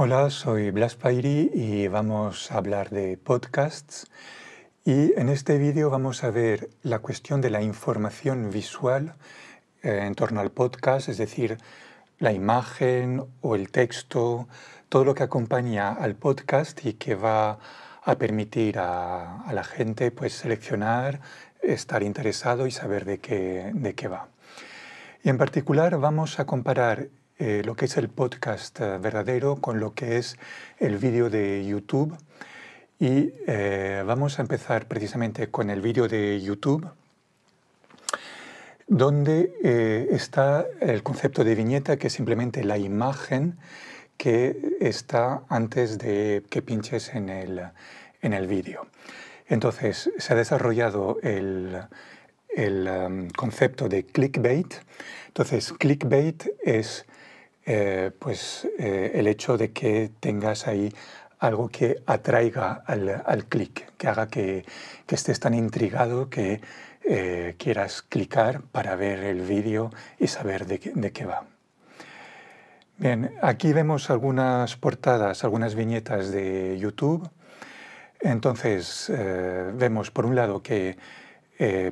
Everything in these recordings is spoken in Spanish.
Hola, soy Blas Pairi y vamos a hablar de podcasts. Y en este vídeo vamos a ver la cuestión de la información visual eh, en torno al podcast, es decir, la imagen o el texto, todo lo que acompaña al podcast y que va a permitir a, la gente pues, seleccionar, estar interesado y saber de qué, de qué va. Y en particular vamos a comparar eh, lo que es el podcast eh, verdadero con lo que es el vídeo de YouTube. Y eh, vamos a empezar precisamente con el vídeo de YouTube, donde está el concepto de viñeta, que es simplemente la imagen que está antes de que pinches en el, vídeo. Entonces, se ha desarrollado el, um, concepto de clickbait. Entonces, clickbait es eh, pues, eh, el hecho de que tengas ahí algo que atraiga al, al clic, que haga que, estés tan intrigado que eh, quieras clicar para ver el vídeo y saber de, qué, va. Bien, aquí vemos algunas portadas, algunas viñetas de YouTube. Entonces, vemos por un lado que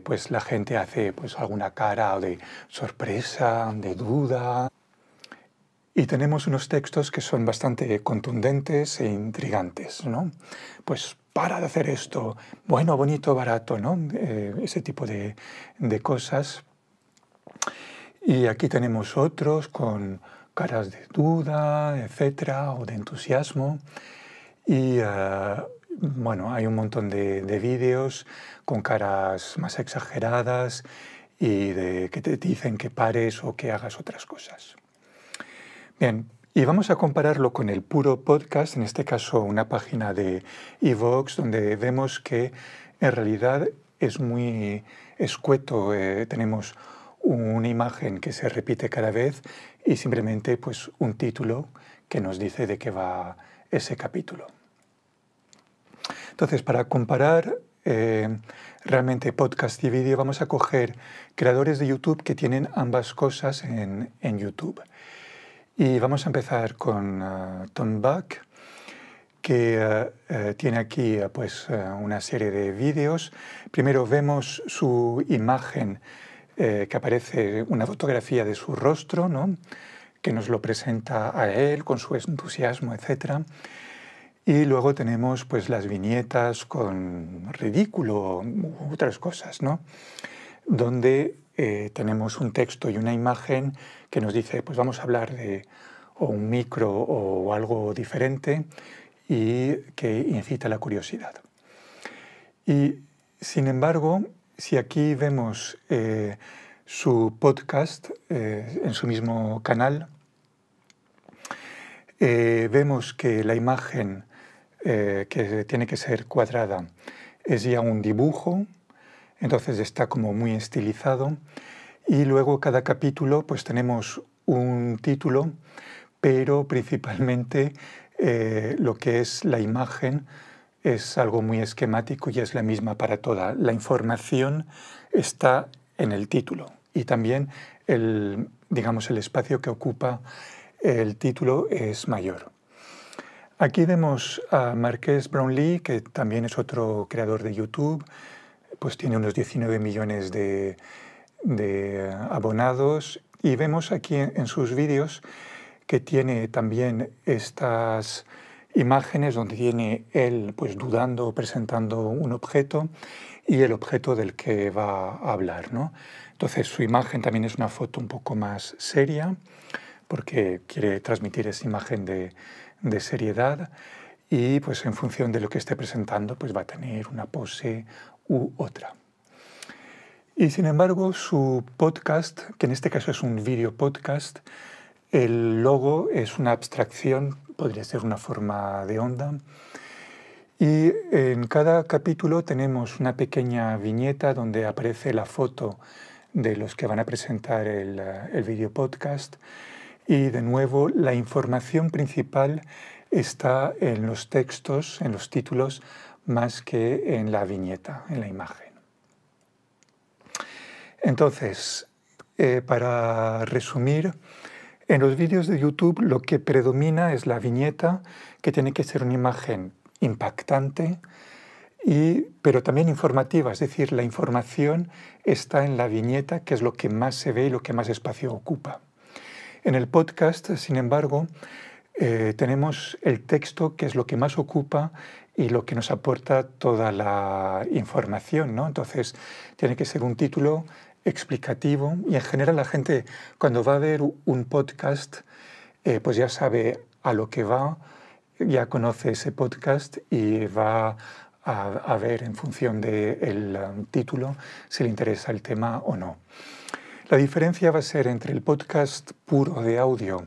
pues la gente hace pues, alguna cara de sorpresa, de duda, y tenemos unos textos que son bastante contundentes e intrigantes, ¿no? Pues para de hacer esto, bueno, bonito, barato, ¿no? Eh, ese tipo de, cosas. Y aquí tenemos otros con caras de duda, etcétera, o de entusiasmo. Y eh, bueno, hay un montón de, de vídeos con caras más exageradas y que te dicen que pares o que hagas otras cosas. Bien, y vamos a compararlo con el puro podcast, en este caso una página de Evox, donde vemos que en realidad es muy escueto, eh, tenemos una imagen que se repite cada vez y simplemente pues un título que nos dice de qué va ese capítulo. Entonces, para comparar eh, realmente podcast y vídeo, vamos a coger creadores de YouTube que tienen ambas cosas en YouTube. Y vamos a empezar con eh, Tom Buck, que eh, eh, tiene aquí pues, una serie de vídeos. Primero vemos su imagen, que aparece una fotografía de su rostro, que nos lo presenta a él con su entusiasmo, etc. Y luego tenemos pues, las viñetas con ridículo otras cosas, ¿no? donde eh, tenemos un texto y una imagen que nos dice, pues vamos a hablar de un micro o algo diferente y que incita la curiosidad. Y sin embargo, si aquí vemos eh, su podcast eh, en su mismo canal, vemos que la imagen que tiene que ser cuadrada es ya un dibujo entonces está como muy estilizado. Y luego cada capítulo pues tenemos un título, pero principalmente eh, lo que es la imagen es algo muy esquemático y es la misma para toda. La información está en el título y también el, digamos, el espacio que ocupa el título es mayor. Aquí vemos a Marqués Brownlee, que también es otro creador de YouTube, pues tiene unos 19 millones de, eh, abonados y vemos aquí en, sus vídeos que tiene también estas imágenes donde tiene él pues dudando presentando un objeto y el objeto del que va a hablar. ¿no? Entonces su imagen también es una foto un poco más seria porque quiere transmitir esa imagen de, de seriedad y pues en función de lo que esté presentando pues va a tener una pose u otra. Y sin embargo, su podcast, que en este caso es un video podcast, el logo es una abstracción, podría ser una forma de onda. Y en cada capítulo tenemos una pequeña viñeta donde aparece la foto de los que van a presentar el, el video podcast. Y de nuevo, la información principal está en los textos, en los títulos más que en la viñeta, en la imagen. Entonces, eh, para resumir, en los vídeos de YouTube lo que predomina es la viñeta, que tiene que ser una imagen impactante, y, pero también informativa, es decir, la información está en la viñeta, que es lo que más se ve y lo que más espacio ocupa. En el podcast, sin embargo, eh, tenemos el texto que es lo que más ocupa y lo que nos aporta toda la información. ¿no? Entonces, tiene que ser un título explicativo y en general la gente cuando va a ver un podcast, eh, pues ya sabe a lo que va, ya conoce ese podcast y va a, ver en función del de um, título si le interesa el tema o no. La diferencia va a ser entre el podcast puro de audio,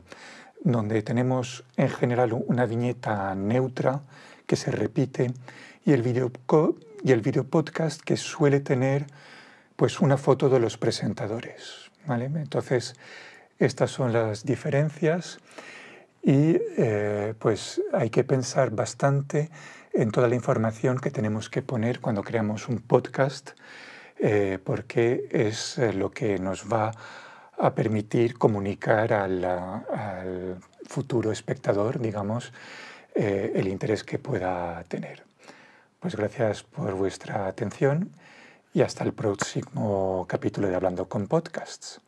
donde tenemos en general una viñeta neutra que se repite y el video, y el podcast que suele tener pues una foto de los presentadores. ¿vale? Entonces, estas son las diferencias y eh, pues hay que pensar bastante en toda la información que tenemos que poner cuando creamos un podcast, eh, porque es eh, lo que nos va a a permitir comunicar al futuro espectador, digamos, eh, el interés que pueda tener. Pues gracias por vuestra atención y hasta el próximo capítulo de Hablando con Podcasts.